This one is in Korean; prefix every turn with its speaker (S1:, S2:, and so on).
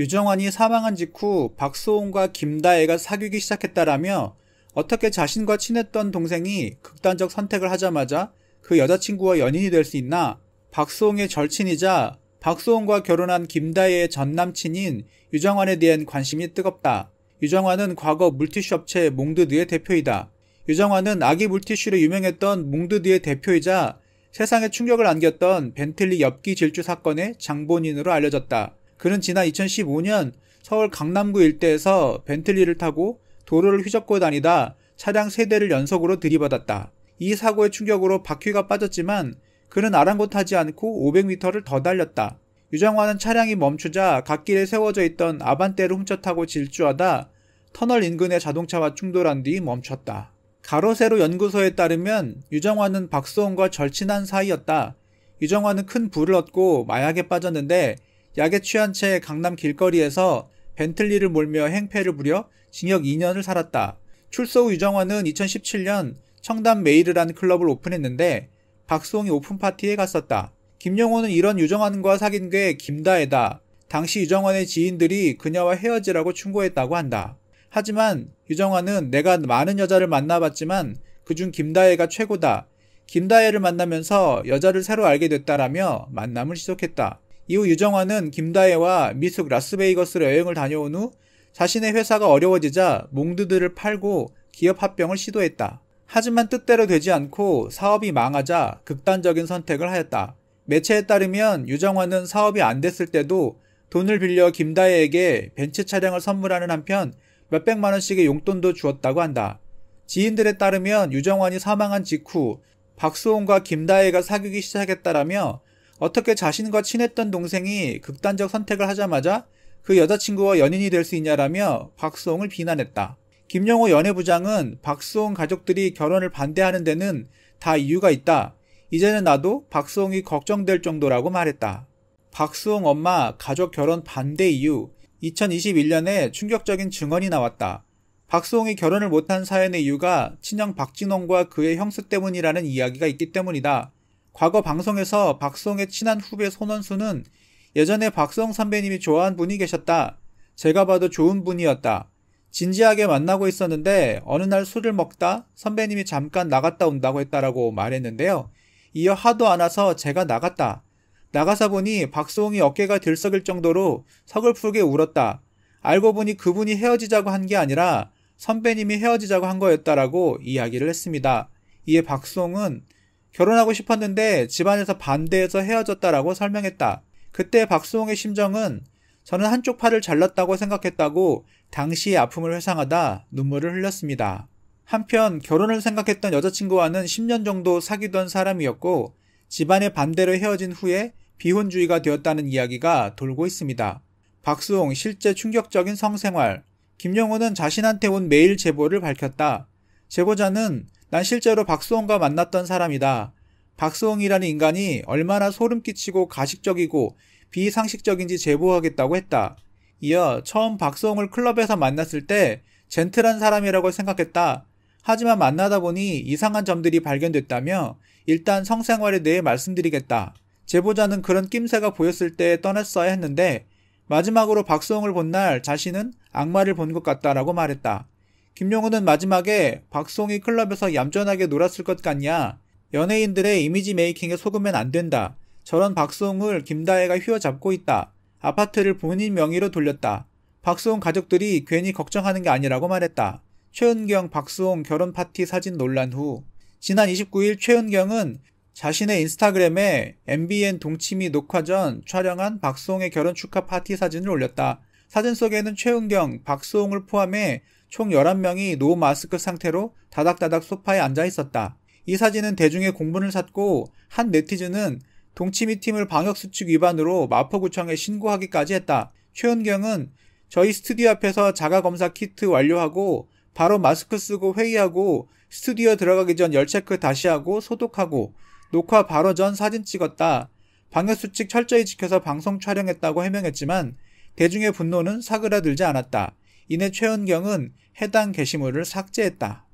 S1: 유정환이 사망한 직후 박소홍과 김다혜가 사귀기 시작했다라며 어떻게 자신과 친했던 동생이 극단적 선택을 하자마자 그 여자친구와 연인이 될 수 있나 박소홍의 절친이자 박소홍과 결혼한 김다혜의 전남친인 유정환에 대한 관심이 뜨겁다. 유정환은 과거 물티슈 업체 몽드드의 대표이다. 유정환은 아기 물티슈로 유명했던 몽드드의 대표이자 세상에 충격을 안겼던 벤틀리 엽기 질주 사건의 장본인으로 알려졌다. 그는 지난 2015년 서울 강남구 일대에서 벤틀리를 타고 도로를 휘젓고 다니다 차량 3대를 연속으로 들이받았다. 이 사고의 충격으로 바퀴가 빠졌지만 그는 아랑곳하지 않고 500m를 더 달렸다. 유정환은 차량이 멈추자 갓길에 세워져 있던 아반떼를 훔쳐 타고 질주하다 터널 인근의 자동차와 충돌한 뒤 멈췄다. 가로세로 연구소에 따르면 유정환은 박수홍과 절친한 사이였다. 유정환은 큰 부를 얻고 마약에 빠졌는데 약에 취한 채 강남 길거리에서 벤틀리를 몰며 행패를 부려 징역 2년을 살았다. 출소 후 유정원은 2017년 청담 메이르라는 클럽을 오픈했는데 박수홍이 오픈 파티에 갔었다. 김영호는 이런 유정원과 사귄 게 김다혜다. 당시 유정원의 지인들이 그녀와 헤어지라고 충고했다고 한다. 하지만 유정원은 내가 많은 여자를 만나봤지만 그중 김다혜가 최고다. 김다혜를 만나면서 여자를 새로 알게 됐다라며 만남을 지속했다. 이후 유정환은 김다혜와 미숙 라스베이거스로 여행을 다녀온 후 자신의 회사가 어려워지자 몽드들을 팔고 기업 합병을 시도했다. 하지만 뜻대로 되지 않고 사업이 망하자 극단적인 선택을 하였다. 매체에 따르면 유정환은 사업이 안 됐을 때도 돈을 빌려 김다혜에게 벤츠 차량을 선물하는 한편 몇백만 원씩의 용돈도 주었다고 한다. 지인들에 따르면 유정환이 사망한 직후 박수홍과 김다혜가 사귀기 시작했다라며 어떻게 자신과 친했던 동생이 극단적 선택을 하자마자 그 여자친구와 연인이 될 수 있냐라며 박수홍을 비난했다. 김영호 연애부장은 박수홍 가족들이 결혼을 반대하는 데는 다 이유가 있다. 이제는 나도 박수홍이 걱정될 정도라고 말했다. 박수홍 엄마 가족 결혼 반대 이유 2021년에 충격적인 증언이 나왔다. 박수홍이 결혼을 못한 사연의 이유가 친형 박진홍과 그의 형수 때문이라는 이야기가 있기 때문이다. 과거 방송에서 박성의 친한 후배 손원수는 예전에 박성 선배님이 좋아한 분이 계셨다. 제가 봐도 좋은 분이었다. 진지하게 만나고 있었는데 어느 날 술을 먹다 선배님이 잠깐 나갔다 온다고 했다라고 말했는데요. 이어 하도 안 와서 제가 나갔다. 나가서 보니 박수이 어깨가 들썩일 정도로 서글프게 울었다. 알고 보니 그분이 헤어지자고 한 게 아니라 선배님이 헤어지자고 한 거였다라고 이야기를 했습니다. 이에 박수홍은 결혼하고 싶었는데 집안에서 반대해서 헤어졌다라고 설명했다. 그때 박수홍의 심정은 저는 한쪽 팔을 잘랐다고 생각했다고 당시의 아픔을 회상하다 눈물을 흘렸습니다. 한편 결혼을 생각했던 여자친구와는 10년 정도 사귀던 사람이었고 집안의 반대로 헤어진 후에 비혼주의가 되었다는 이야기가 돌고 있습니다. 박수홍 실제 충격적인 성생활 김영호는 자신한테 온 메일 제보를 밝혔다. 제보자는 난 실제로 박수홍과 만났던 사람이다. 박수홍이라는 인간이 얼마나 소름 끼치고 가식적이고 비상식적인지 제보하겠다고 했다. 이어 처음 박수홍을 클럽에서 만났을 때 젠틀한 사람이라고 생각했다. 하지만 만나다 보니 이상한 점들이 발견됐다며 일단 성생활에 대해 말씀드리겠다. 제보자는 그런 낌새가 보였을 때 떠났어야 했는데 마지막으로 박수홍을 본 날 자신은 악마를 본 것 같다라고 말했다. 김용호는 마지막에 박송이 클럽에서 얌전하게 놀았을 것 같냐? 연예인들의 이미지 메이킹에 속으면 안 된다. 저런 박송을 김다혜가 휘어잡고 있다. 아파트를 본인 명의로 돌렸다. 박수홍 가족들이 괜히 걱정하는 게 아니라고 말했다. 최은경 박수홍 결혼 파티 사진 논란 후 지난 29일 최은경은 자신의 인스타그램에 MBN 동치미 녹화 전 촬영한 박수홍의 결혼 축하 파티 사진을 올렸다. 사진 속에는 최은경, 박수홍을 포함해 총 11명이 노 마스크 상태로 다닥다닥 소파에 앉아 있었다. 이 사진은 대중의 공분을 샀고 한 네티즌은 동치미 팀을 방역수칙 위반으로 마포구청에 신고하기까지 했다. 최은경은 저희 스튜디오 앞에서 자가검사 키트 완료하고 바로 마스크 쓰고 회의하고 스튜디오 들어가기 전 열체크 다시 하고 소독하고 녹화 바로 전 사진 찍었다. 방역수칙 철저히 지켜서 방송 촬영했다고 해명했지만 대중의 분노는 사그라들지 않았다. 이내 최은경은 해당 게시물을 삭제했다.